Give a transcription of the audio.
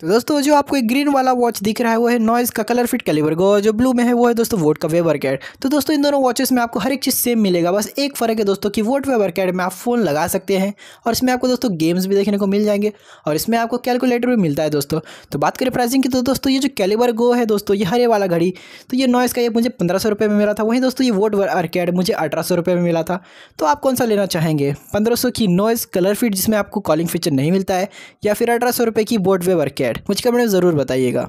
तो दोस्तों जो आपको एक ग्रीन वाला वॉच दिख रहा है वो है नॉइज़ का कलर फिट कैलिबर का और जो ब्लू में है वो है दोस्तों वोट का वेबर कैड तो दोस्तों इन दोनों वॉचेस में आपको हर एक चीज़ सेम मिलेगा बस एक फ़र्क है दोस्तों कि वोट वेबर कैड में आप फ़ोन लगा सकते हैं और इसमें आपको दोस्तों गेम्स भी देखने को मिल जाएंगे और इसमें आपको कैलकुलेटर भी मिलता है दोस्तों तो बात करें प्राइसिंग की तो दोस्तों ये जो कैलिबर गो है दोस्तों ये हरे वाला घड़ी तो ये नॉइज़ का ये मुझे पंद्रह सौ में मिला था वहीं दोस्तों ये वोट वेबर मुझे अठारह सौ में मिला था तो आप कौन सा लेना चाहेंगे पंद्रह की नॉइज़ कलर फिट जिसमें आपको कॉलिंग फीचर नहीं मिलता है या फिर अठारह की वोट वेबर कैड डेट मुझे कमेंट में ज़रूर बताइएगा